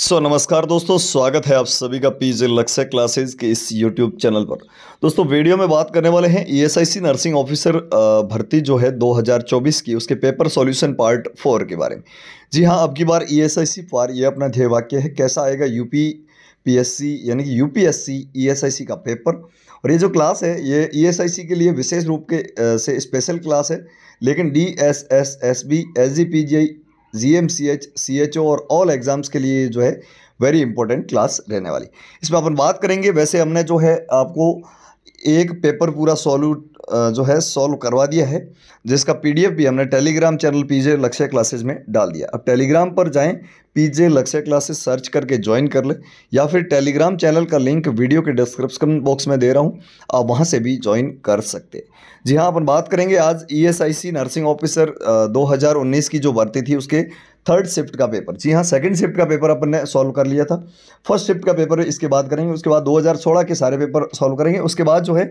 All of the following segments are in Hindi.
सो so, नमस्कार दोस्तों स्वागत है आप सभी का पीजे लक्ष्य क्लासेस के इस यूट्यूब चैनल पर दोस्तों वीडियो में बात करने वाले हैं ईएसआईसी नर्सिंग ऑफिसर भर्ती जो है 2024 की उसके पेपर सॉल्यूशन पार्ट फोर के बारे में जी हाँ अब की बार ईएसआईसी e फार ये अपना ध्येय वाक्य है कैसा आएगा यूपी पीएससी यानी कि यूपीएससी ईएसआईसी e का पेपर और ये जो क्लास है ये ईएसआईसी e के लिए विशेष रूप के से स्पेशल क्लास है लेकिन D S S S B S G P G I G M C H C H O और ऑल एग्ज़ाम्स के लिए जो है वेरी इंपॉर्टेंट क्लास रहने वाली इसमें अपन बात करेंगे वैसे हमने जो है आपको एक पेपर पूरा सॉल्व जो है सॉल्व करवा दिया है जिसका पीडीएफ भी हमने टेलीग्राम चैनल पीजे लक्ष्य क्लासेज में डाल दिया अब टेलीग्राम पर जाएं पीजे लक्ष्य क्लासेज सर्च करके ज्वाइन कर लें या फिर टेलीग्राम चैनल का लिंक वीडियो के डिस्क्रिप्शन बॉक्स में दे रहा हूं आप वहां से भी ज्वाइन कर सकते जी हाँ अपन बात करेंगे आज ई e नर्सिंग ऑफिसर दो की जो भर्ती थी उसके थर्ड शिफ्ट का पेपर जी हाँ सेकंड शिफ्ट का पेपर अपन ने सॉल्व कर लिया था फर्स्ट शिफ्ट का पेपर इसके बाद करेंगे उसके बाद 2016 के सारे पेपर सॉल्व करेंगे उसके बाद जो है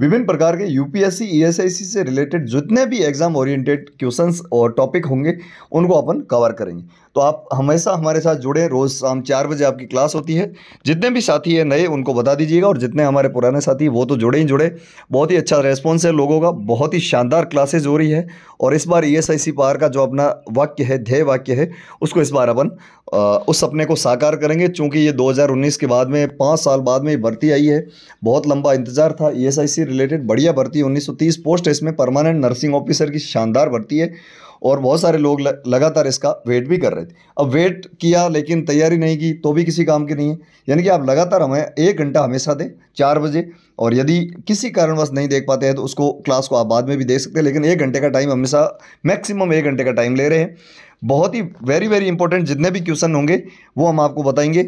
विभिन्न प्रकार के यूपीएससी ईएसआईसी e से रिलेटेड जितने भी एग्जाम ओरिएंटेड क्वेश्चंस और टॉपिक होंगे उनको अपन कवर करेंगे तो आप हमेशा हमारे साथ जुड़े रोज़ शाम चार बजे आपकी क्लास होती है जितने भी साथी है नए उनको बता दीजिएगा और जितने हमारे पुराने साथी वो तो जुड़े ही जुड़े बहुत ही अच्छा रेस्पॉन्स है लोगों का बहुत ही शानदार क्लासेज हो रही है और इस बार ई एस आई सी पार का जो अपना वाक्य है ध्येय वाक्य है उसको इस बार अपन उस सपने को साकार करेंगे चूँकि ये 2019 के बाद में पाँच साल बाद में भर्ती आई है बहुत लंबा इंतजार था ई e रिलेटेड बढ़िया भर्ती उन्नीस पोस्ट है इसमें परमानेंट नर्सिंग ऑफिसर की शानदार भर्ती है और बहुत सारे लोग लगातार इसका वेट भी कर रहे थे अब वेट किया लेकिन तैयारी नहीं की तो भी किसी काम की नहीं है यानी कि आप लगातार हमें एक घंटा हमेशा दें चार बजे और यदि किसी कारणवश नहीं देख पाते हैं तो उसको क्लास को आप बाद में भी देख सकते हैं लेकिन एक घंटे का टाइम हमेशा मैक्सिमम एक घंटे का टाइम ले रहे हैं बहुत ही वेरी वेरी इंपॉर्टेंट जितने भी क्वेश्चन होंगे वो हम आपको बताएंगे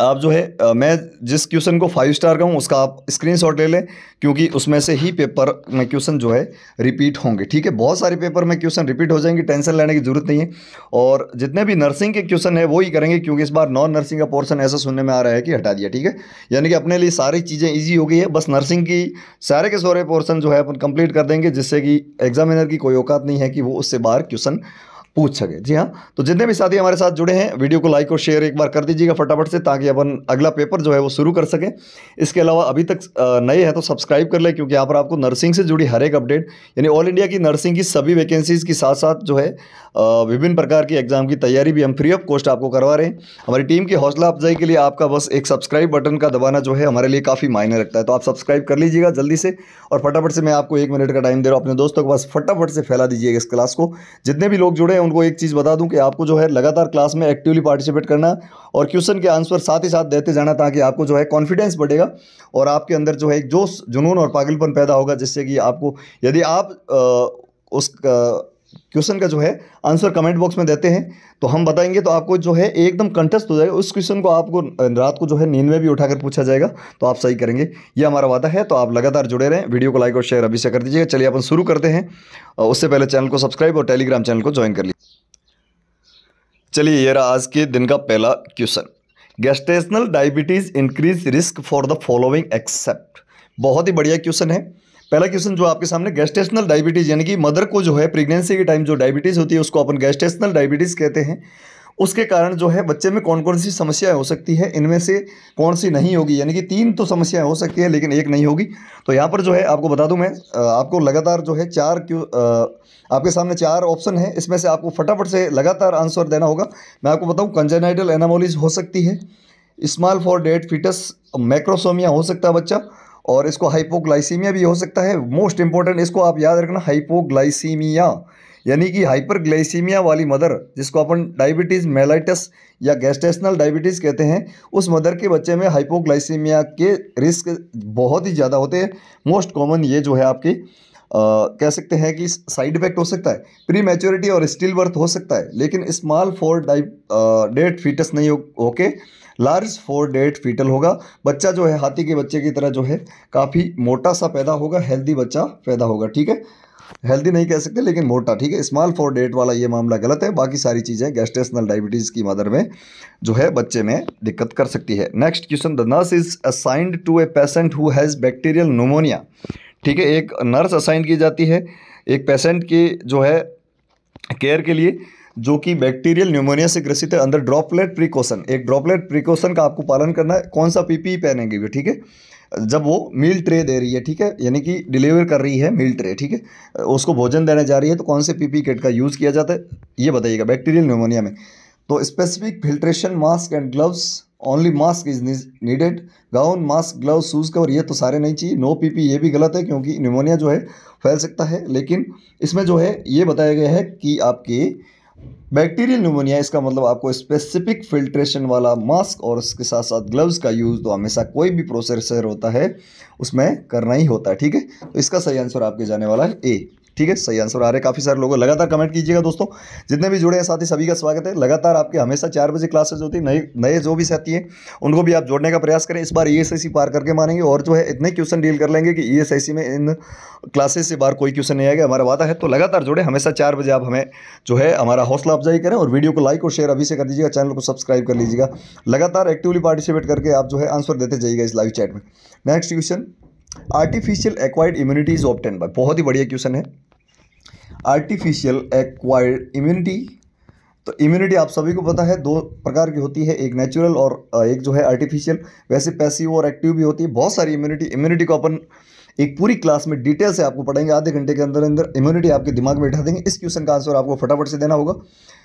आप जो है मैं जिस क्वेश्चन को फाइव स्टार कहूँ उसका आप स्क्रीनशॉट ले लें क्योंकि उसमें से ही पेपर में क्वेश्चन जो है रिपीट होंगे ठीक है बहुत सारे पेपर में क्वेश्चन रिपीट हो जाएंगे टेंशन लेने की जरूरत नहीं है और जितने भी नर्सिंग के क्वेश्चन है वो ही करेंगे क्योंकि इस बार नॉन नर्सिंग का पोर्सन ऐसा सुनने में आ रहा है कि हटा दिया ठीक है यानी कि अपने लिए सारी चीज़ें ईजी हो गई है बस नर्सिंग की सारे के सारे पोर्सन जो है अपन कंप्लीट कर देंगे जिससे कि एग्जामिनर की कोई औकात नहीं है कि वो उससे बाहर क्वेश्चन पूछ सके जी हाँ तो जितने भी साथी हमारे साथ जुड़े हैं वीडियो को लाइक और शेयर एक बार कर दीजिएगा फटाफट से ताकि अपन अगला पेपर जो है वो शुरू कर सकें इसके अलावा अभी तक नए हैं तो सब्सक्राइब कर लें क्योंकि यहाँ पर आपको नर्सिंग से जुड़ी हर एक अपडेट यानी ऑल इंडिया की नर्सिंग की सभी वैकेंसीज़ के साथ साथ जो है विभिन्न प्रकार की एग्जाम की तैयारी भी हम फ्री ऑफ कॉस्ट आपको करवा रहे हैं हमारी टीम की हौसला अफजाई के लिए आपका बस एक सब्सक्राइब बटन का दबाना जो है हमारे लिए काफ़ी मायने रखता है तो आप सब्सक्राइब कर लीजिएगा जल्दी से और फटाफट से मैं आपको एक मिनट का टाइम दे रहा हूँ अपने दोस्तों के पास फटाफट से फैला दीजिएगा इस क्लास को जितने भी लोग जुड़े हैं उनको एक चीज़ बता दूं कि आपको जो है लगातार क्लास में एक्टिवली पार्टिसिपेट करना और क्वेश्चन के आंसर साथ ही साथ देते जाना ताकि आपको जो है कॉन्फिडेंस बढ़ेगा और आपके अंदर जो है एक जोश जुनून और पागलपन पैदा होगा जिससे कि आपको यदि आप आ, उस क्वेश्चन का जो है आंसर कमेंट बॉक्स में देते हैं तो हम बताएंगे तो आपको जो है एकदम कंटेस्ट हो जाएगा उस क्वेश्चन को आपको रात को जो है नींद में भी उठाकर पूछा जाएगा तो आप सही करेंगे ये हमारा वादा है तो आप लगातार जुड़े रहें वीडियो को लाइक और शेयर अभी से कर दीजिएगा चलिए अपन शुरू करते हैं उससे पहले चैनल को सब्सक्राइब और टेलीग्राम चैनल को ज्वाइन कर लीजिए चलिए ये रहा आज के दिन का पहला question gestational diabetes increase risk for the following except बहुत ही बढ़िया क्वेश्चन है पहला क्वेश्चन जो आपके सामने गैस्टेशनल डायबिटीज़ यानी कि मदर को जो है प्रेगनेंसी के टाइम जो डायबिटीज़ होती है उसको अपन गैस्टेशनल डायबिटीज़ कहते हैं उसके कारण जो है बच्चे में कौन कौन सी समस्याएं हो सकती है इनमें से कौन सी नहीं होगी यानी कि तीन तो समस्याएं हो सकती है लेकिन एक नहीं होगी तो यहाँ पर जो है आपको बता दूं मैं आपको लगातार जो है चार क्यों आपके सामने चार ऑप्शन है इसमें से आपको फटाफट से लगातार आंसर देना होगा मैं आपको बताऊँ कंजेनाइडल एनामोलिज हो सकती है small for date foetus macrosomia हो सकता है बच्चा और इसको हाइपोग्लाइसीमिया भी हो सकता है मोस्ट इंपॉर्टेंट इसको आप याद रखना हाइपोग्लाइसीमिया यानी कि हाइपरग्लाइसीमिया वाली मदर जिसको अपन डायबिटीज़ मेलाइटस या गैस्टेशनल डायबिटीज़ कहते हैं उस मदर के बच्चे में हाइपोग्लाइसीमिया के रिस्क बहुत ही ज़्यादा होते हैं मोस्ट कॉमन ये जो है आपकी Uh, कह सकते हैं कि साइड इफेक्ट हो सकता है प्री मैच्योरिटी और स्टिल बर्थ हो सकता है लेकिन small for die date foetus नहीं हो, होके लार्ज फोर डेट फीटल होगा बच्चा जो है हाथी के बच्चे की तरह जो है काफ़ी मोटा सा पैदा होगा हेल्दी बच्चा पैदा होगा ठीक है हेल्दी नहीं कह सकते लेकिन मोटा ठीक है स्मॉल फोर डेट वाला ये मामला गलत है बाकी सारी चीज़ें गैस्ट्रेशनल डायबिटीज़ की मदर में जो है बच्चे में दिक्कत कर सकती है next question the nurse is assigned to a patient who has bacterial pneumonia ठीक है एक नर्स असाइन की जाती है एक पेशेंट की जो है केयर के लिए जो कि बैक्टीरियल न्यूमोनिया से ग्रसित है अंदर ड्रॉपलेट प्रिकॉशन एक ड्रॉपलेट प्रिकॉशन का आपको पालन करना है कौन सा पीपी e पहनेंगे भी ठीक है जब वो मील ट्रे दे रही है ठीक है यानी कि डिलीवर कर रही है मील ट्रे ठीक है उसको भोजन देने जा रही है तो कौन से पीपी किट e का यूज़ किया जाता है ये बताइएगा बैक्टीरियल न्यूमोनिया में तो specific filtration mask and gloves only mask is needed gown mask glove shoes cover ये तो सारे नहीं चाहिए नो पी e ये भी गलत है क्योंकि निमोनिया जो है फैल सकता है लेकिन इसमें जो है ये बताया गया है कि आपके बैक्टीरियल निमोनिया इसका मतलब आपको स्पेसिफिक फिल्ट्रेशन वाला मास्क और उसके साथ साथ ग्लव्स का यूज़ तो हमेशा कोई भी प्रोसेसर होता है उसमें करना ही होता है ठीक है तो इसका सही आंसर आपके जाने वाला है ए ठीक है सही आंसर आ रहे हैं काफ़ी सारे लोगों लगातार कमेंट कीजिएगा दोस्तों जितने भी जुड़े हैं साथी सभी का स्वागत है लगातार आपके हमेशा चार बजे क्लासेज होती है नए नए जो भी साथी हैं उनको भी आप जोड़ने का प्रयास करें इस बार ई e पार करके मानेंगे और जो है इतने क्वेश्चन डील कर लेंगे कि ई e में इन क्लासेस से बाहर कोई क्वेश्चन नहीं आएगा हमारा वादा है तो लगातार जुड़े हमेशा चार बजे आप हमें जो है हमारा हौसला अफजाई करें और वीडियो को लाइक और शेयर अभी से कर दीजिएगा चैनल को सब्सक्राइब कर लीजिएगा लगातार एक्टिवली पार्टिसिपेट करके आप जो है आंसर देते जाइएगा इस लाइव चैट में next question artificial acquired immunity is obtained by बहुत ही बढ़िया क्वेश्चन है आर्टिफिशियल एक्वायर्ड इम्यूनिटी तो इम्यूनिटी आप सभी को पता है दो प्रकार की होती है एक नेचुरल और एक जो है आर्टिफिशियल वैसे पैसिव और एक्टिव भी होती है बहुत सारी इम्यूनिटी इम्यूनिटी को अपन एक पूरी क्लास में डिटेल से आपको पढ़ेंगे आधे घंटे के अंदर अंदर इम्यूनिटी आपके दिमाग में बैठा देंगे इस क्वेश्चन का आंसर आपको फटाफट से देना होगा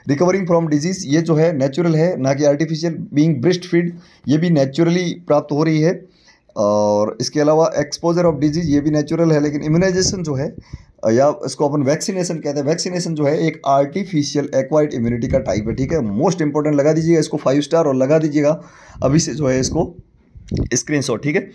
रिकवरिंग फ्रॉम डिजीज़ ये जो है नेचुरल है ना कि आर्टिफिशियल बींग ब्रेस्ट फीड ये भी नेचुरली प्राप्त हो रही है और इसके अलावा एक्सपोजर ऑफ डिजीज ये भी नेचुरल है लेकिन इम्यूनाइजेशन जो है या इसको अपन वैक्सीनेशन कहते हैं वैक्सीनेशन जो है एक आर्टिफिशियल एक्वाइड इम्यूनिटी का टाइप है ठीक है मोस्ट इंपॉर्टेंट लगा दीजिएगा इसको फाइव स्टार और लगा दीजिएगा अभी से जो है इसको स्क्रीन ठीक है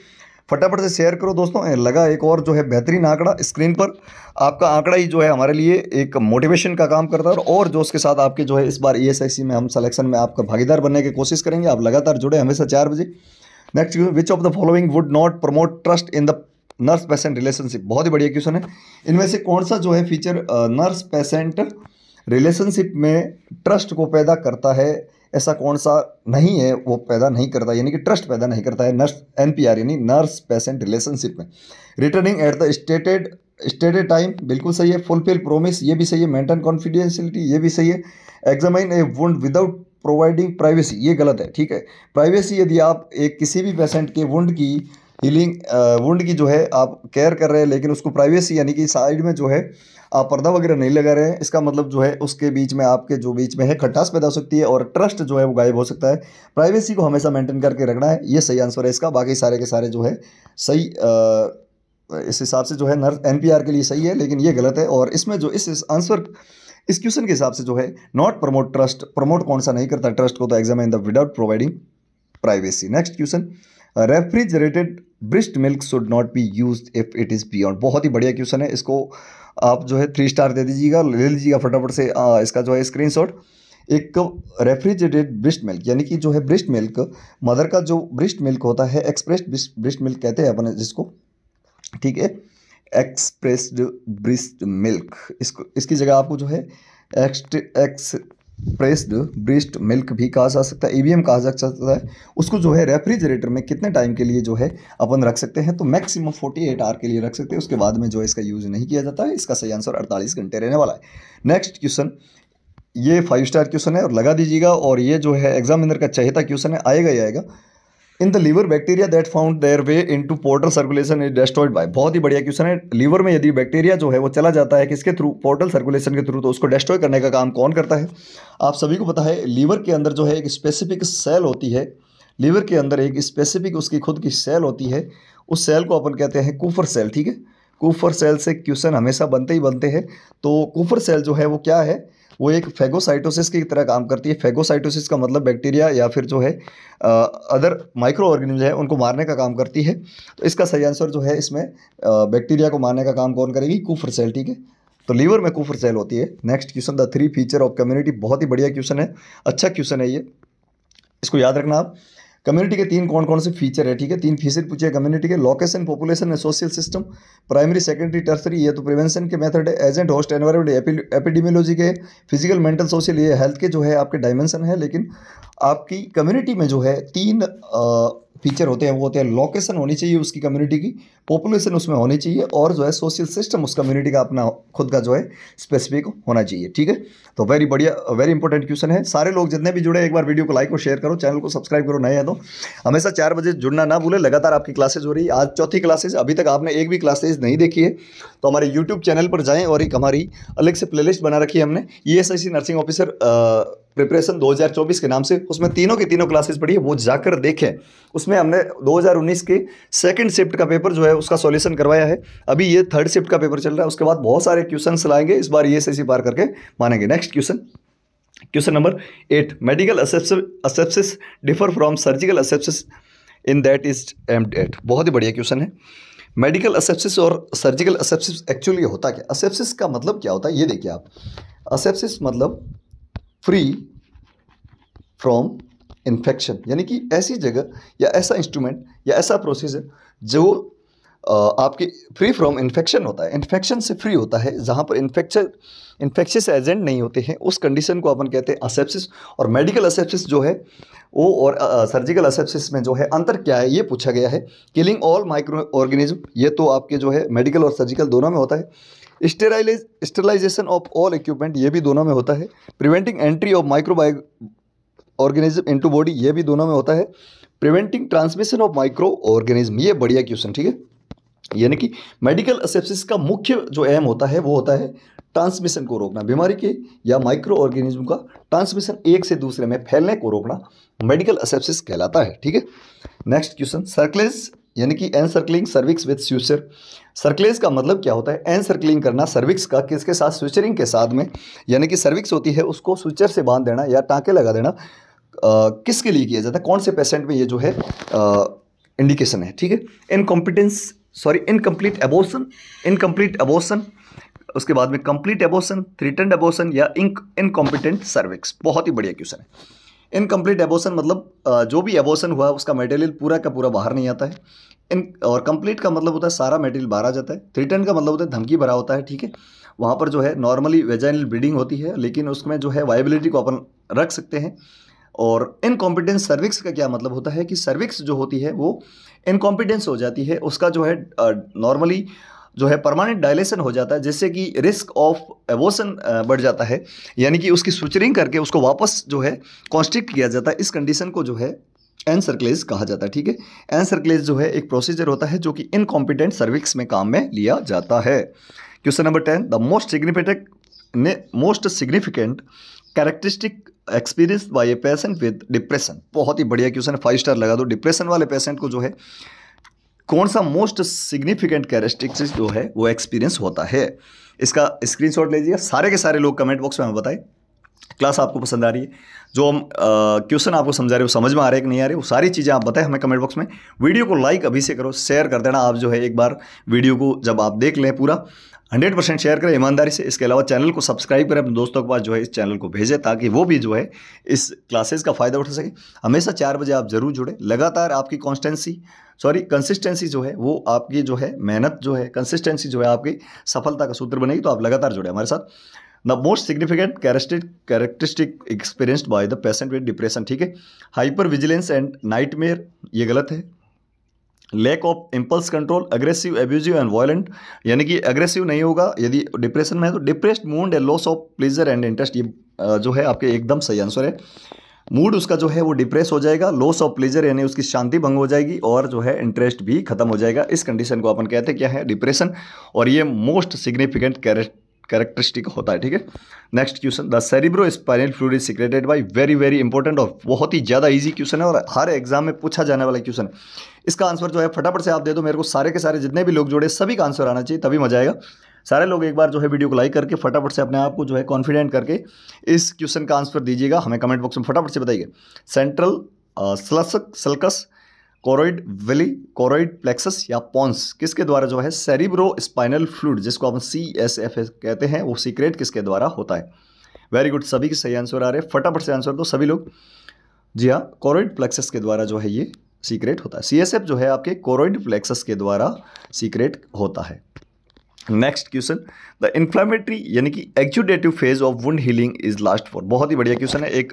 फटाफट से शेयर करो दोस्तों लगा एक और जो है बेहतरीन आंकड़ा स्क्रीन पर आपका आंकड़ा ही जो है हमारे लिए एक मोटिवेशन का काम करता है और जो उसके साथ आपके जो है इस बार ई e में हम सलेक्शन में आपका भागीदार बनने की कोशिश करेंगे आप लगातार जुड़े हमेशा चार बजे next which of the following would not promote trust in the nurse patient relationship बहुत ही बढ़िया क्वेश्चन है इनमें से कौन सा जो है फीचर नर्स पेशेंट रिलेशनशिप में ट्रस्ट को पैदा करता है ऐसा कौन सा नहीं है वो पैदा नहीं करता यानी कि ट्रस्ट पैदा नहीं करता है नर्स एन यानी नर्स पेशेंट रिलेशनशिप में returning at the stated stated time बिल्कुल सही है फुलफिल प्रोमिस ये भी सही है मेंटेन कॉन्फिडेंशियलिटी ये भी सही है examine a wound without providing privacy ये गलत है ठीक है प्राइवेसी यदि आप एक किसी भी पेशेंट के वुंड की हीलिंग वुंड की जो है आप केयर कर रहे हैं लेकिन उसको प्राइवेसी यानी कि साइड में जो है आप पर्दा वगैरह नहीं लगा रहे हैं इसका मतलब जो है उसके बीच में आपके जो बीच में है खटास पैदा हो सकती है और ट्रस्ट जो है वो गायब हो सकता है प्राइवेसी को हमेशा मेंटेन करके रखना है ये सही आंसर है इसका बाकी सारे के सारे जो है सही आ, इस हिसाब से जो है नर्स एन के लिए सही है लेकिन ये गलत है और इसमें जो इस, इस आंसर इस क्वेश्चन के हिसाब से जो है नॉट प्रमोट ट्रस्ट प्रमोट कौन सा नहीं करता ट्रस्ट को तो exam in the without providing privacy next question refrigerated breast milk should not be use if it is beyond बहुत ही बढ़िया क्वेश्चन है इसको आप जो है थ्री स्टार दे दीजिएगा ले लीजिएगा फटाफट से आ, इसका जो है स्क्रीन एक रेफ्रिजरेटेड ब्रिस्ट मिल्क यानी कि जो है ब्रिस्ट मिल्क मदर का जो ब्रिस्ट मिल्क होता है एक्सप्रेस ब्रिस्ट मिल्क कहते हैं अपने जिसको ठीक है एक्सप्रेस्ड ब्रिस्ड मिल्क इसको इसकी जगह आपको जो है एक्स प्रेस्ड ब्रिस्ड मिल्क भी कहा जा सकता है ईवीएम e कहा जा सकता है उसको जो है रेफ्रिजरेटर में कितने टाइम के लिए जो है अपन रख सकते हैं तो मैक्सिमम 48 आवर के लिए रख सकते हैं उसके बाद में जो है इसका यूज़ नहीं किया जाता है इसका सही आंसर 48 घंटे रहने वाला है नेक्स्ट क्वेश्चन ये फाइव स्टार क्वेश्चन है और लगा दीजिएगा और ये जो है एग्जामिनर का चहेता क्वेश्चन है आएगा ही आएगा in the liver bacteria that found their way into portal circulation is destroyed by बहुत ही बढ़िया क्वेश्चन है लीवर में यदि बैक्टीरिया जो है वो चला जाता है किसके थ्रू पोर्टल सर्कुलेशन के थ्रू तो उसको डेस्ट्रॉय करने का काम कौन करता है आप सभी को पता है लीवर के अंदर जो है एक स्पेसिफिक सेल होती है लीवर के अंदर एक स्पेसिफिक उसकी खुद की सेल होती है उस सेल को अपन कहते हैं कूफर सेल ठीक है कूफर सेल से क्वेश्चन हमेशा बनते ही बनते हैं तो कूफर सेल जो है वो क्या है वो एक फेगोसाइटोसिस की तरह काम करती है फेगोसाइटोसिस का मतलब बैक्टीरिया या फिर जो है अदर माइक्रो ऑर्गेनिज्म है उनको मारने का काम करती है तो इसका सही आंसर जो है इसमें बैक्टीरिया को मारने का काम कौन करेगी कुफर सेल ठीक है तो लीवर में कुफर सेल होती है next question the three feature of community बहुत ही बढ़िया क्वेश्चन है अच्छा क्वेश्चन है ये इसको याद रखना आप कम्युनिटी के तीन कौन कौन से फीचर है ठीक है तीन फीचर पूछे कम्युनिटी के location population and social system primary secondary tertiary ये तो प्रिवेंशन के मेथड है एजेंट होस्ट एनवायरमेंट एपिडेमियोलॉजी के फिजिकल मेंटल सोशल ये हेल्थ के जो है आपके डायमेंशन है लेकिन आपकी कम्युनिटी में जो है तीन आ, फीचर होते हैं वो होते हैं लोकेशन होनी चाहिए उसकी कम्युनिटी की पॉपुलेशन उसमें होनी चाहिए और जो है सोशल सिस्टम उस कम्युनिटी का अपना खुद का जो है स्पेसिफिक होना चाहिए ठीक है तो वेरी बढ़िया वेरी इंपॉर्टेंट क्वेश्चन है सारे लोग जितने भी जुड़े एक बार वीडियो को लाइक और शेयर करो चैनल को सब्सक्राइब करो नए हैं तो हमेशा चार बजे जुड़ना ना भूलें लगातार आपकी क्लासेज हो रही है आज चौथी क्लासेज अभी तक आपने एक भी क्लासेज नहीं देखी है तो हमारे यूट्यूब चैनल पर जाएँ और एक हमारी अलग से प्ले बना रखी है हमने ई नर्सिंग ऑफिसर प्रिपरेशन 2024 के नाम से उसमें तीनों की तीनों क्लासेस पढ़ी है वो जाकर देखें उस उसमें हमने 2019 के सेकंड शिफ्ट का पेपर जो है उसका सॉल्यूशन करवाया है अभी ये थर्ड शिफ्ट का पेपर चल रहा है उसके बाद बहुत सारे क्वेश्चन लाएंगे इस बार ये सी पार करके मानेंगे next question question number eight medical asepsis differ from surgical asepsis in that is aimed बहुत ही बढ़िया क्वेश्चन है मेडिकल असेप्सिस और सर्जिकल असेप्सिस एक्चुअली होता क्या असेप्सिस का मतलब क्या होता है ये देखिए आप असेप्सिस मतलब फ्री फ्रॉम इन्फेक्शन यानी कि ऐसी जगह या ऐसा इंस्ट्रूमेंट या ऐसा प्रोसीजर जो आपके फ्री फ्रॉम इन्फेक्शन होता है इन्फेक्शन से फ्री होता है जहाँ पर इन्फेक्शन इन्फेक्शियस एजेंट नहीं होते हैं उस कंडीशन को अपन कहते हैं असेप्सिस और मेडिकल असेप्सिस जो है वो और आ, सर्जिकल असेप्सिस में जो है अंतर क्या है ये पूछा गया है किलिंग ऑल माइक्रो ऑर्गेनिज्म ये तो आपके जो है मेडिकल और सर्जिकल दोनों में होता है sterilise sterilisation of all equipment ये भी दोनों में होता है preventing entry of microbial organism into body ये भी दोनों में होता है preventing transmission of micro organism ये बढ़िया क्वेश्चन ठीक है यानी कि मेडिकल असेप्सिस का मुख्य जो एम होता है वो होता है ट्रांसमिशन को रोकना बीमारी के या माइक्रो ऑर्गेनिज्म का ट्रांसमिशन एक से दूसरे में फैलने को रोकना मेडिकल असेप्सिस कहलाता है ठीक है नेक्स्ट क्वेश्चन सर्कलेज यानी कि an encircling cervix with suture cerclage का मतलब क्या होता है एन सर्कलिंग करना सर्विक्स का किसके साथ स्विचरिंग के साथ में यानी कि सर्विक्स होती है उसको स्विचर से बांध देना या टाँके लगा देना किसके लिए किया जाता है कौन से पेशेंट में ये जो है इंडिकेशन है ठीक है incompetence sorry incomplete abortion incomplete abortion उसके बाद में कंप्लीट एबोसन थ्रीटेंड एबोसन या इंक इनकॉम्पिटेंट सर्विक्स बहुत ही बढ़िया क्वेश्चन है इनकम्प्लीट एबोसन मतलब जो भी एबोसन हुआ उसका मेटेरियल पूरा का पूरा बाहर नहीं आता है इन और कंप्लीट का मतलब होता है सारा मेटेरियल बाहर आ जाता है थ्रीटेंड का मतलब होता है धमकी भरा होता है ठीक है वहाँ पर जो है नॉर्मली वेजाइनल ब्रीडिंग होती है लेकिन उसमें जो है वाइबिलिटी को अपन रख सकते हैं और इनकॉम्पिटेंस सर्विक्स का क्या मतलब होता है कि सर्विक्स जो होती है वो इनकॉम्पिटेंस हो जाती है उसका जो है नॉर्मली जो है परमानेंट डायलेशन हो जाता है जिससे कि रिस्क ऑफ एवोसन बढ़ जाता है यानी कि उसकी स्विचरिंग करके उसको वापस जो है कॉन्स्ट्रिक्ट किया जाता है इस कंडीशन को जो है एनसर्कलेज कहा जाता है ठीक है एनसर्कलेज जो है एक प्रोसीजर होता है जो कि इनकॉम्पिटेंट सर्विक्स में काम में लिया जाता है question number ten the most significant most significant characteristic experience by a patient with depression बहुत ही बढ़िया क्वेश्चन फाइव स्टार लगा दो डिप्रेशन वाले पेशेंट को जो है कौन सा मोस्ट सिग्निफिकेंट कैरेस्टिक्स जो है वो एक्सपीरियंस होता है इसका स्क्रीनशॉट लीजिए सारे के सारे लोग कमेंट बॉक्स में हमें बताएं क्लास आपको पसंद आ रही है जो हम क्वेश्चन आपको समझा रहे हो समझ में आ रहे कि नहीं आ रहे वो सारी चीज़ें आप बताएं हमें कमेंट बॉक्स में वीडियो को लाइक अभी से करो शेयर कर देना आप जो है एक बार वीडियो को जब आप देख लें पूरा हंड्रेड परसेंट शेयर करें ईमानदारी से इसके अलावा चैनल को सब्सक्राइब करें अपने दोस्तों के पास जो है इस चैनल को भेजें ताकि वो भी जो है इस क्लासेस का फ़ायदा उठा सके हमेशा चार बजे आप ज़रूर जुड़े लगातार आपकी कॉन्स्टेंसी सॉरी कंसिस्टेंसी जो है वो आपकी जो है मेहनत जो है कंसिस्टेंसी जो है आपकी सफलता का सूत्र बनेगी तो आप लगातार जुड़े हमारे साथ the most significant characteristic experienced by the patient with depression ठीक है हाइपर विजिलेंस एंड नाइटमेयर ये गलत है lack of impulse control aggressive abusive and violent यानी कि अग्रेसिव नहीं होगा यदि डिप्रेशन में है तो depressed mood and loss of pleasure and interest ये जो है आपके एकदम सही आंसर है मूड उसका जो है वो डिप्रेस हो जाएगा लॉस ऑफ प्लेजर यानी उसकी शांति भंग हो जाएगी और जो है इंटरेस्ट भी खत्म हो जाएगा इस कंडीशन को अपन कहते हैं क्या है डिप्रेशन और ये मोस्ट सिग्निफिकेंट कैरेक्ट कैरेक्टरिस्टिक होता है ठीक है next question the cerebro spinal fluid is secreted by very very important और बहुत ही ज़्यादा इजी क्वेश्चन है और हर एग्जाम में पूछा जाने वाला क्वेश्चन है इसका आंसर जो है फटाफट से आप दे दो मेरे को सारे के सारे जितने भी लोग जुड़े सभी का आंसर आना चाहिए तभी मजा आएगा सारे लोग एक बार जो है वीडियो को लाइक करके फटाफट से अपने आप को जो है कॉन्फिडेंट करके इस क्वेश्चन का आंसर दीजिएगा हमें कमेंट बॉक्स में फटाफट से बताइए central sulcus sulcus choroid villi choroid plexus या पॉन्स किसके द्वारा जो है सेरिब्रो स्पाइनल फ्लूड जिसको हम सी एस एफ कहते हैं वो सीक्रेट किसके द्वारा होता है वेरी गुड सभी के सही आंसर आ रहे हैं फटाफट से आंसर दो सभी लोग जी हाँ कोरोइड प्लेक्सस के द्वारा जो है ये सीक्रेट होता है सी जो है आपके कोरोइड प्लेक्सस के द्वारा सीक्रेट होता है नेक्स्ट क्वेश्चन द इन्फ्लामेटरी यानी कि exudative phase of wound healing is last for बहुत ही बढ़िया क्वेश्चन है एक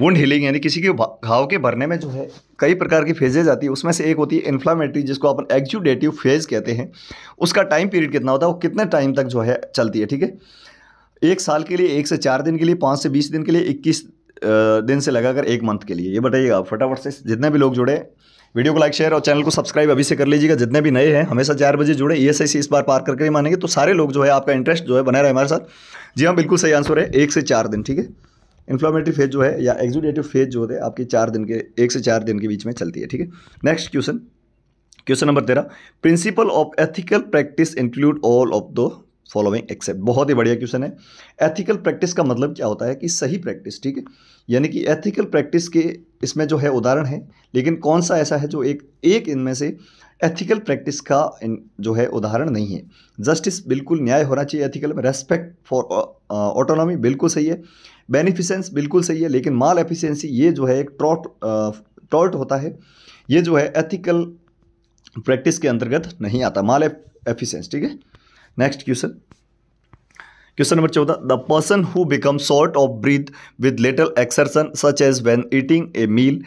वुंड हीलिंग यानी किसी के घाव के भरने में जो है कई प्रकार की फेजेज आती है उसमें से एक होती है इन्फ्लामेटरी जिसको अपन एक्जूडेटिव फेज कहते हैं उसका टाइम पीरियड कितना होता है वो कितने टाइम तक जो है चलती है ठीक है एक साल के लिए एक से चार दिन के लिए पाँच से बीस दिन के लिए इक्कीस दिन से लगाकर एक मंथ के लिए ये बताइएगा फटाफट से जितने भी लोग जुड़े वीडियो को लाइक शेयर और चैनल को सब्सक्राइब अभी से कर लीजिएगा जितने भी नए हैं हमेशा चार बजे जुड़े ई e इस बार पार करके ही मानेंगे तो सारे लोग जो है आपका इंटरेस्ट जो है बना रहे हमारे साथ जी हाँ बिल्कुल सही आंसर है एक से चार दिन ठीक है इन्फ्लामेटरी फेज जो है या एग्जुडेटिव फेज जो होते हैं आपके चार दिन के एक से चार दिन के बीच में चलती है ठीक है नेक्स्ट क्वेश्चन क्वेश्चन नंबर तेरह principle of ethical practice include all of the following except बहुत ही बढ़िया क्वेश्चन है एथिकल प्रैक्टिस का मतलब क्या होता है कि सही प्रैक्टिस ठीक है यानी कि एथिकल प्रैक्टिस के इसमें जो है उदाहरण है लेकिन कौन सा ऐसा है जो एक एक इनमें से एथिकल प्रैक्टिस का इन, जो है उदाहरण नहीं है जस्टिस बिल्कुल न्याय होना चाहिए एथिकल में रेस्पेक्ट फॉर ऑटोनॉमी बिल्कुल सही है बेनिफिशेंस बिल्कुल सही है लेकिन माल एफिशिएंसी ये जो है एक ट्रॉट ट्रॉट uh, होता है ये जो है एथिकल प्रैक्टिस के अंतर्गत नहीं आता माल एफिशेंस e-, ठीक है नेक्स्ट क्वेश्चन क्वेश्चन नंबर चौदह the person who become short of breath with little exertion such as when eating a meal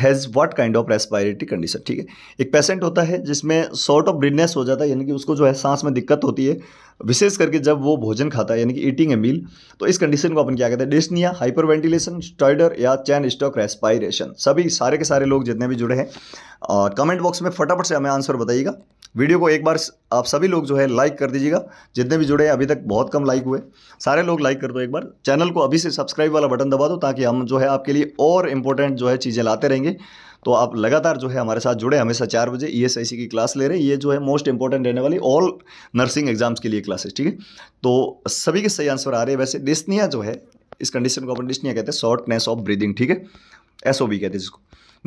has what kind of respiratory condition ठीक है एक पेशेंट होता है जिसमें शॉर्ट ऑफ ब्रीथनेस हो जाता है यानी कि उसको जो है सांस में दिक्कत होती है विशेष करके जब वो भोजन खाता है यानी कि ईटिंग ए मील तो इस कंडीशन को अपन क्या कहते हैं डिस्निया हाइपर वेंटिलेशन स्टॉइडर या चैन स्टॉक रेस्पायरेशन सभी सारे के सारे लोग जितने भी जुड़े हैं कमेंट बॉक्स में फटाफट से हमें आंसर बताइएगा वीडियो को एक बार आप सभी लोग जो है लाइक कर दीजिएगा जितने भी जुड़े हैं अभी तक बहुत कम लाइक हुए सारे लोग लाइक कर दो एक बार चैनल को अभी से सब्सक्राइब वाला बटन दबा दो ताकि हम जो है आपके लिए और इम्पोर्टेंट जो है चीज़ें लाते रहेंगे तो आप लगातार जो है हमारे साथ जुड़े हमेशा चार बजे ई e की क्लास ले रहे हैं ये जो है मोस्ट इंपॉर्टेंट रहने वाली ऑल नर्सिंग एग्जाम्स के लिए क्लासेस ठीक है तो सभी के सही आंसर आ रहे हैं वैसे डिस्निया जो है इस कंडीशन को अपन डिस्निया कहते हैं शॉर्टनेस ऑफ ब्रीदिंग ठीक है एस कहते हैं जिसको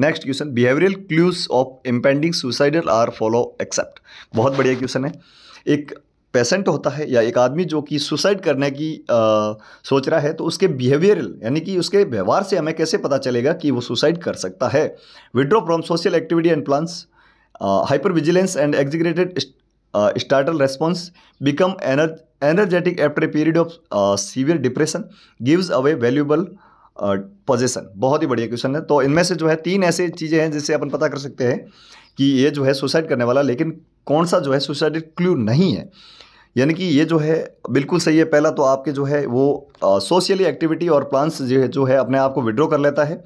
next question behavioural clues of impending suicidal are follow except बहुत बढ़िया क्वेश्चन है एक पेशेंट होता है या एक आदमी जो कि सुसाइड करने की आ, सोच रहा है तो उसके बिहेवियरल यानी कि उसके व्यवहार से हमें कैसे पता चलेगा कि वो सुसाइड कर सकता है withdraw from social activity and plans hyper vigilance and exaggerated startle response become energy energetic after a period of severe depression gives away valuable position बहुत ही बढ़िया क्वेश्चन है तो इनमें से जो है तीन ऐसे चीज़ें हैं जिससे अपन पता कर सकते हैं कि ये जो है सुसाइड करने वाला लेकिन कौन सा जो है सुसाइड क्ल्यू नहीं है यानी कि ये जो है बिल्कुल सही है पहला तो आपके जो है वो सोशली एक्टिविटी और प्लान्स जो है जो है अपने आप को विड्रॉ कर लेता है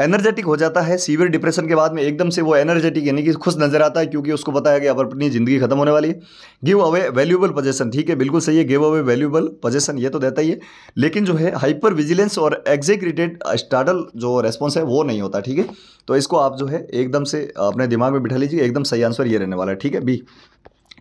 एनर्जेटिक हो जाता है सीवियर डिप्रेशन के बाद में एकदम से वो एनर्जेटिक यानी कि खुश नजर आता है क्योंकि उसको बताया गया अब अपनी ज़िंदगी खत्म होने वाली है गिव अवे वैल्यूबल पोजेशन ठीक है बिल्कुल सही है गिव अवे वैल्यूबल पोजेशन ये तो देता ही है लेकिन जो है हाइपर विजिलेंस और एग्जेक्रिटेड स्टार्टल जो रेस्पॉन्स है वो नहीं होता ठीक है तो इसको आप जो है एकदम से अपने दिमाग में बिठा लीजिए एकदम सही आंसर ये रहने वाला है ठीक है बी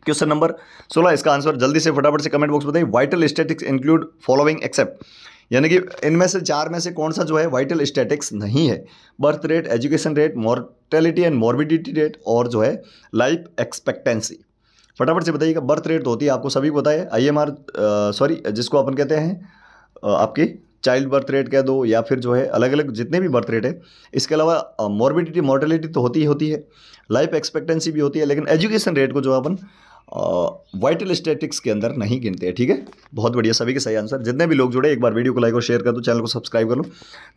क्वेश्चन नंबर सोलह इसका आंसर जल्दी से फटाफट से कमेंट बॉक्स बताइए vital statistics include following except यानी कि इनमें से चार में से कौन सा जो है वाइटल स्टेटिक्स नहीं है birth rate education rate mortality and morbidity rate और जो है लाइफ एक्सपेक्टेंसी फटाफट से बताइएगा बर्थ रेट तो होती है आपको सभी को पता है आई एम आर सॉरी जिसको अपन कहते हैं आपकी चाइल्ड बर्थ रेट कह दो या फिर जो है अलग अलग जितने भी बर्थ रेट है इसके अलावा मॉर्बिडिटी मॉर्टेलिटी तो होती ही होती है लाइफ एक्सपेक्टेंसी भी होती है लेकिन एजुकेशन रेट को जो अपन वाइटल स्टेटिक्स के अंदर नहीं गिनते हैं ठीक है बहुत बढ़िया सभी के सही आंसर जितने भी लोग जुड़े एक बार वीडियो को लाइक और शेयर कर दो चैनल को सब्सक्राइब कर लो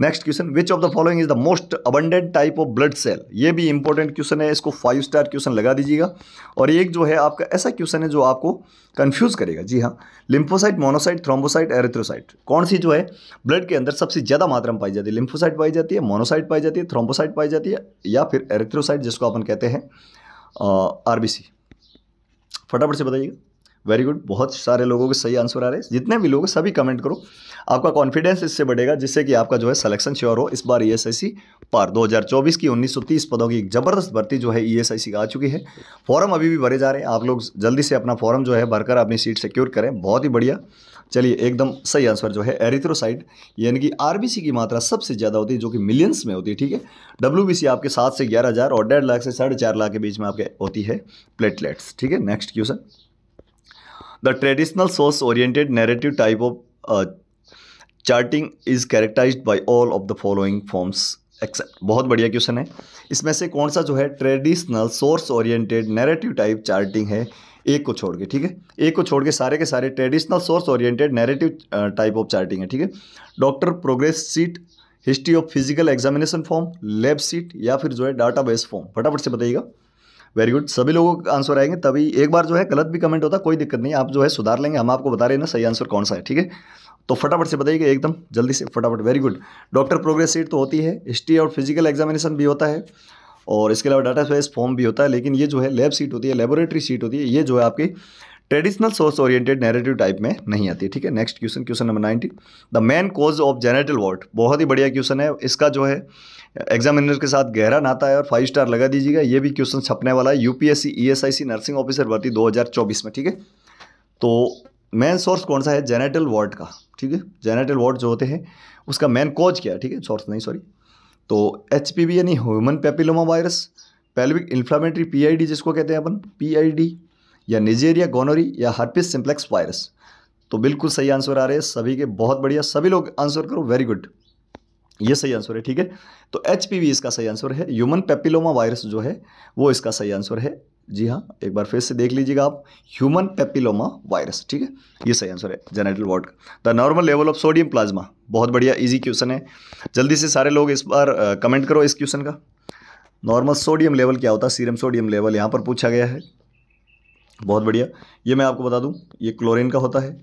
next question which of the following is the most abundant type of blood cell ये भी इंपॉर्टेंट क्वेश्चन है इसको फाइव स्टार क्वेश्चन लगा दीजिएगा और एक जो है आपका ऐसा क्वेश्चन है जो आपको कन्फ्यूज़ करेगा जी हाँ लिम्फोसाइट मोनोसाइट थ्रोम्बोसाइट एरेथ्रोसाइट कौन सी जो है ब्लड के अंदर सबसे ज़्यादा मात्रा में पाई जाती है लिम्फोसाइट पाई जाती है मोनोसाइट पाई जाती है थ्रोम्बोसाइट पाई जाती है या फिर एरेथ्रोसाइट जिसको अपन कहते हैं आरबीसी फटाफट से बताइएगा वेरी गुड बहुत सारे लोगों के सही आंसर आ रहे हैं जितने भी लोग सभी कमेंट करो आपका कॉन्फिडेंस इससे बढ़ेगा जिससे कि आपका जो है सिलेक्शन श्योर हो इस बार ई एस आई सी पार 2024 की 1930 पदों की ज़बरदस्त भर्ती जो है ई एस आई सी आ चुकी है फॉर्म अभी भी भरे जा रहे हैं आप लोग जल्दी से अपना फॉर्म जो है भरकर अपनी सीट सिक्योर करें बहुत ही बढ़िया चलिए एकदम सही आंसर जो है एरिथ्रोसाइड यानी कि आरबीसी की मात्रा सबसे ज़्यादा होती है जो कि मिलियंस में होती है ठीक है डब्ल्यूबीसी आपके सात से ग्यारह हज़ार और डेढ़ लाख से साढ़े चार लाख के बीच में आपके होती है प्लेटलेट्स ठीक है next question The traditional source oriented narrative type of uh, charting is characterize by all of the following forms except बहुत बढ़िया क्वेश्चन है इसमें से कौन सा जो है traditional source oriented narrative type charting है एक को छोड़ के ठीक है एक को छोड़ के सारे के सारे traditional source oriented narrative type of charting है ठीक है doctor progress sheet history of physical examination form lab sheet या फिर जो है डाटा बेस फॉर्म फटाफट से बताइएगा वेरी गुड सभी लोगों का आंसर आएंगे तभी एक बार जो है गलत भी कमेंट होता कोई दिक्कत नहीं आप जो है सुधार लेंगे हम आपको बता रहे हैं ना सही आंसर कौन सा है ठीक है तो फटाफट से बताइएगा एकदम जल्दी से फटाफट very good doctor progress sheet तो होती है हिस्ट्री और फिजिकल एग्जामिनेशन भी होता है और इसके अलावा डाटा स्पेस फॉर्म भी होता है लेकिन ये जो है लैब सीट होती है लेबोरेटरी सीट होती है ये जो है आपकी traditional source oriented narrative type में नहीं आती है ठीक है next question question number nineteen the main cause of genital wart बहुत ही बढ़िया क्वेश्चन है इसका जो है एग्जामिनर के साथ गहरा नाता है और फाइव स्टार लगा दीजिएगा ये भी क्वेश्चन छपने वाला है यूपीएससी ईएसआईसी नर्सिंग ऑफिसर भर्ती 2024 में ठीक है तो मेन सोर्स कौन सा है जेनेटल वार्ड का ठीक है जेनेटल वार्ड जो होते हैं उसका मेन कॉज क्या है ठीक है सोर्स नहीं सॉरी तो एच यानी human papilloma virus pelvic inflammatory P जिसको कहते हैं अपन पी या निजेरिया गोनोरी या हर्पिस सिम्प्लेक्स वायरस तो बिल्कुल सही आंसर आ रहे हैं सभी के बहुत बढ़िया सभी लोग आंसर करो वेरी गुड ये सही आंसर है ठीक है तो एच इसका सही आंसर है ह्यूमन पेपिलोमा वायरस जो है वो इसका सही आंसर है जी हाँ एक बार फिर से देख लीजिएगा आप ह्यूमन पेपिलोमा वायरस ठीक है ये सही आंसर है genital wart the normal level of sodium plasma बहुत बढ़िया इजी क्वेश्चन है जल्दी से सारे लोग इस बार कमेंट करो इस क्वेश्चन का नॉर्मल सोडियम लेवल क्या होता है सीरम सोडियम लेवल यहाँ पर पूछा गया है बहुत बढ़िया ये मैं आपको बता दूँ ये क्लोरिन का होता है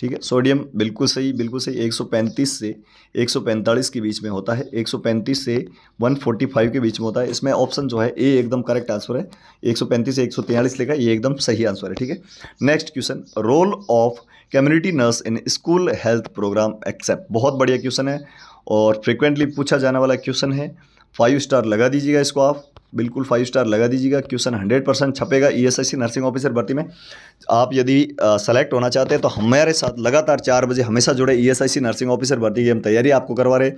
ठीक है सोडियम बिल्कुल सही बिल्कुल सही 135 से 145 के बीच में होता है 135 से 145 के बीच में होता है इसमें ऑप्शन जो है ए एकदम करेक्ट आंसर है 135 से 143 लेकर ये एकदम सही आंसर है ठीक है next question role of community nurse in school health program except बहुत बढ़िया क्वेश्चन है और फ्रिक्वेंटली पूछा जाने वाला क्वेश्चन है फाइव स्टार लगा दीजिएगा इसको आप बिल्कुल फाइव स्टार लगा दीजिएगा क्वेश्चन हंड्रेड परसेंट छपेगा सी नर्सिंग ऑफिसर भर्ती में आप यदि सेलेक्ट होना चाहते हैं तो हमारे साथ लगातार चार बजे हमेशा जुड़े ईएसआईसी नर्सिंग ऑफिसर भर्ती की हम तैयारी आपको करवा रहे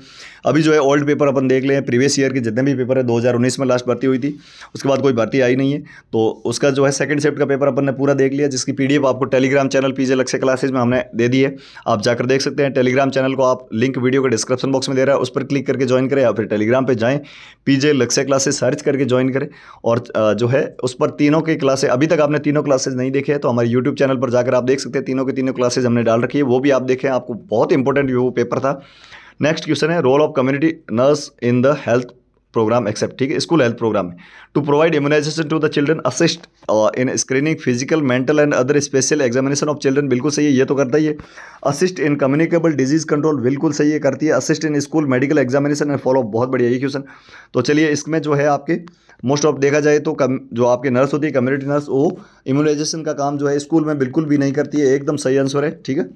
अभी जो है ओल्ड पेपर अपन देख लें प्रीवियस ईयर के जितने भी पेपर है उन्नीस में लास्ट भर्ती हुई थी उसके बाद कोई भर्ती आई नहीं है तो उसका जो है सेकंड शिफ्ट का पेपर अपन ने पूरा देख लिया जिसकी पी आपको टेलीग्राम चैनल पीजे लक्ष्य क्लासेज में हमने दे दी है आप जाकर देख सकते हैं टेलीग्राम चैनल को आप लिंक वीडियो के डिस्क्रिप्शन बॉक्स में दे रहा है उस पर क्लिक करके ज्वाइन करें या फिर टेलीग्राम पर जाएँ पीजे लक्ष्य क्लासेज सर्च करके करके ज्वाइन करें और जो है उस पर तीनों के क्लासेस अभी तक आपने तीनों क्लासेज नहीं देखे हैं तो हमारे यूट्यूब चैनल पर जाकर आप देख सकते हैं तीनों के तीनों क्लासेज हमने डाल रखी है वो भी आप देखें आपको बहुत इंपॉर्टेंट वो पेपर था नेक्स्ट क्वेश्चन है role of community nurse in the health program except ठीक है school health program to provide immunisation to the children assist in screening physical mental and other special examination of children बिल्कुल सही है ये तो करता ही है assist in communicable disease control बिल्कुल सही है करती है assist in school medical examination and follow up बहुत बढ़िया ये क्वेश्चन तो चलिए इसमें जो है आपके मोस्ट ऑफ देखा जाए तो जो आपके नर्स होती है कम्युनिटी नर्स वो इम्यूनाइजेशन का काम जो है स्कूल में बिल्कुल भी नहीं करती है एकदम सही आंसर है ठीक है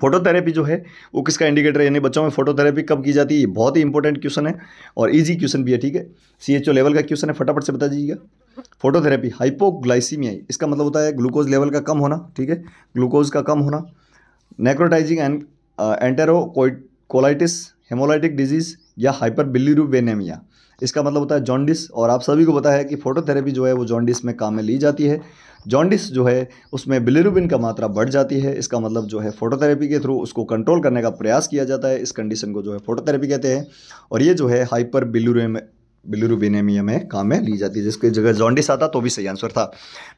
फोटोथेरेपी जो है वो किसका इंडिकेटर यानी बच्चों में फोटोथेरेपी कब की जाती है ये बहुत ही इंपॉर्टेंट क्वेश्चन है और इजी क्वेश्चन भी है ठीक है सीएचओ लेवल का क्वेश्चन है फटाफट से बता दीजिएगा फोटोथेरेपी हाइपोग्लाइसीमिया इसका मतलब होता है ग्लूकोज लेवल का कम होना ठीक है ग्लूकोज का कम होना necrotising and enterocolitis haemolytic disease या हाइपर बिलीरूबेनेमिया इसका मतलब होता है जॉन्डिस और आप सभी को पता है कि फोटोथेरेपी जो है वो जॉन्डिस में काम में ली जाती है जॉन्डिस जो है उसमें बिलिरुबिन का मात्रा बढ़ जाती है इसका मतलब जो है फोटोथेरेपी के थ्रू उसको कंट्रोल करने का प्रयास किया जाता है इस कंडीशन को जो है फोटोथेरेपी कहते हैं और ये जो है हाइपर बिलुरेम बिलुरुबिनेमिया में काम में ली जाती है जिसकी जगह जॉन्डिस आता तो भी सही आंसर था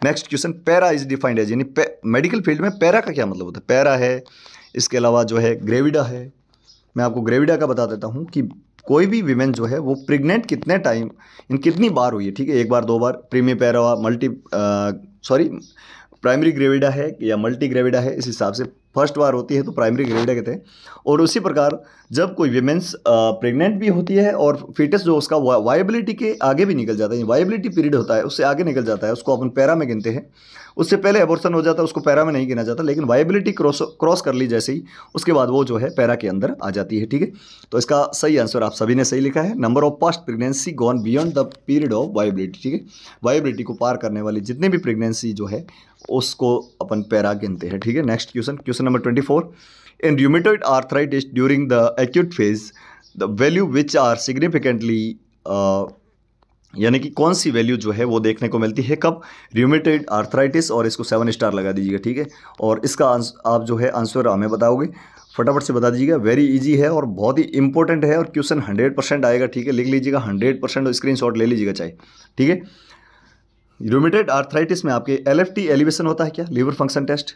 next question para is defined as यानी मेडिकल फील्ड में पैरा का क्या मतलब होता है पैरा है इसके अलावा जो है ग्रेविडा है मैं आपको ग्रेविडा का बता देता हूँ कि कोई भी वीमेन जो है वो प्रेग्नेंट कितने टाइम इन कितनी बार हुई है ठीक है एक बार दो बार premier para multi sorry primary gravida है या मल्टी ग्रेविडा है इस हिसाब से फर्स्ट बार होती है तो प्राइमरी ग्रेविडा कहते हैं और उसी प्रकार जब कोई वीमेंस प्रेग्नेंट भी होती है और फिटस जो उसका वायबिलिटी के आगे भी निकल जाता है वायबिलिटी पीरियड होता है उससे आगे निकल जाता है उसको अपन पैरा में गिनते हैं उससे पहले एबोर्सन हो जाता है उसको पैरा में नहीं गिना जाता लेकिन वायबिलिटी क्रॉस क्रॉस कर ली जैसे ही उसके बाद वो जो है पैरा के अंदर आ जाती है ठीक है तो इसका सही आंसर आप सभी ने सही लिखा है number of past pregnancy gone beyond the period of viability ठीक है वायबिलिटी को पार करने वाली जितनी भी प्रेगनेंसी जो है उसको अपन पैरा गिनते हैं ठीक है next question question number twenty four in rheumatoid arthritis during the acute phase the value which are significantly यानी कि कौन सी वैल्यू जो है वो देखने को मिलती है कब रूमिटेड आर्थराइटिस और इसको सेवन स्टार लगा दीजिएगा ठीक है और इसका आप जो है आंसर हमें बताओगे फटाफट से बता दीजिएगा वेरी इजी है और बहुत ही इंपॉर्टेंट है और क्वेश्चन हंड्रेड परसेंट आएगा ठीक है लिख लीजिएगा हंड्रेड परसेंट स्क्रीन ले लीजिएगा चाहे ठीक है रूमेटेड आर्थराइटिस में आपके एल एलिवेशन होता है क्या liver function test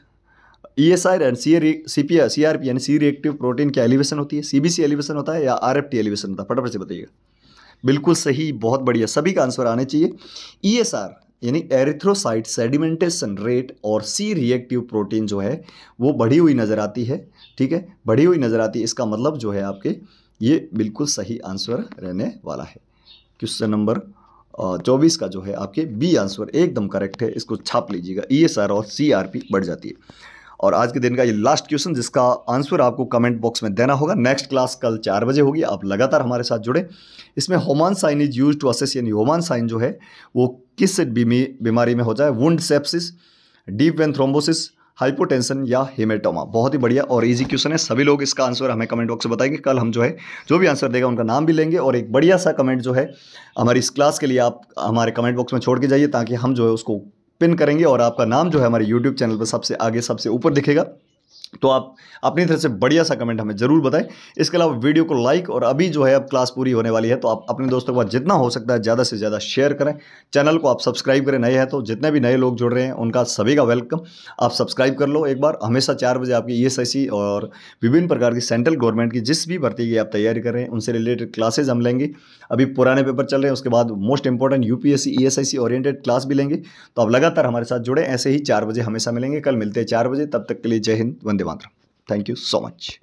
E S R and C C P C R P यानी सी रिएक्टिव प्रोटीन क्या एलिवेशन होती है सी बी सी एलिवेशन होता है या आर एफ टी एलिवेशन होता है फटाफट से बताइएगा बिल्कुल सही बहुत बढ़िया सभी का आंसर आने चाहिए ई एस आर यानी एरिथ्रोसाइट सेडिमेंटेशन रेट और सी रिएक्टिव प्रोटीन जो है वो बढ़ी हुई नज़र आती है ठीक है बढ़ी हुई नज़र आती है इसका मतलब जो है आपके ये बिल्कुल सही आंसर रहने वाला है क्वेश्चन नंबर चौबीस का जो है आपके बी आंसर एकदम करेक्ट है इसको छाप लीजिएगा ई e और सी बढ़ जाती है और आज के दिन का ये लास्ट क्वेश्चन जिसका आंसर आपको कमेंट बॉक्स में देना होगा नेक्स्ट क्लास कल चार बजे होगी आप लगातार हमारे साथ जुड़े इसमें Homan sign is use to assess यानी होमान साइन जो है वो किस बीमारी में हो जाए wound sepsis deep vein thrombosis hypotension या हेमेटोमा बहुत ही बढ़िया और इजी क्वेश्चन है सभी लोग इसका आंसर हमें कमेंट बॉक्स में बताएंगे कल हम जो है जो भी आंसर देगा उनका नाम भी लेंगे और एक बढ़िया सा कमेंट जो है हमारी इस क्लास के लिए आप हमारे कमेंट बॉक्स में छोड़ के जाइए ताकि हम जो है उसको पिन करेंगे और आपका नाम जो है हमारे यूट्यूब चैनल पर सबसे आगे सबसे ऊपर दिखेगा तो आप अपनी तरफ से बढ़िया सा कमेंट हमें ज़रूर बताएं इसके अलावा वीडियो को लाइक और अभी जो है अब क्लास पूरी होने वाली है तो आप अपने दोस्तों के पास जितना हो सकता है ज़्यादा से ज़्यादा शेयर करें चैनल को आप सब्सक्राइब करें नए हैं तो जितने भी नए लोग जुड़ रहे हैं उनका सभी का वेलकम आप सब्सक्राइब कर लो एक बार हमेशा चार बजे आपकी ई और विभिन्न प्रकार की सेंट्रल गवर्नमेंट की जिस भी भर्ती की आप तैयारी कर रहे हैं उनसे रिलेटेड क्लासेज हम लेंगे अभी पुराने पेपर चल रहे हैं उसके बाद most important U P oriented class भी लेंगे तो आप लगातार हमारे साथ जुड़े ऐसे ही चार बजे हमेशा मिलेंगे कल मिलते हैं चार बजे तब तक के लिए जय हिंद वंदे Devandra. Thank you so much.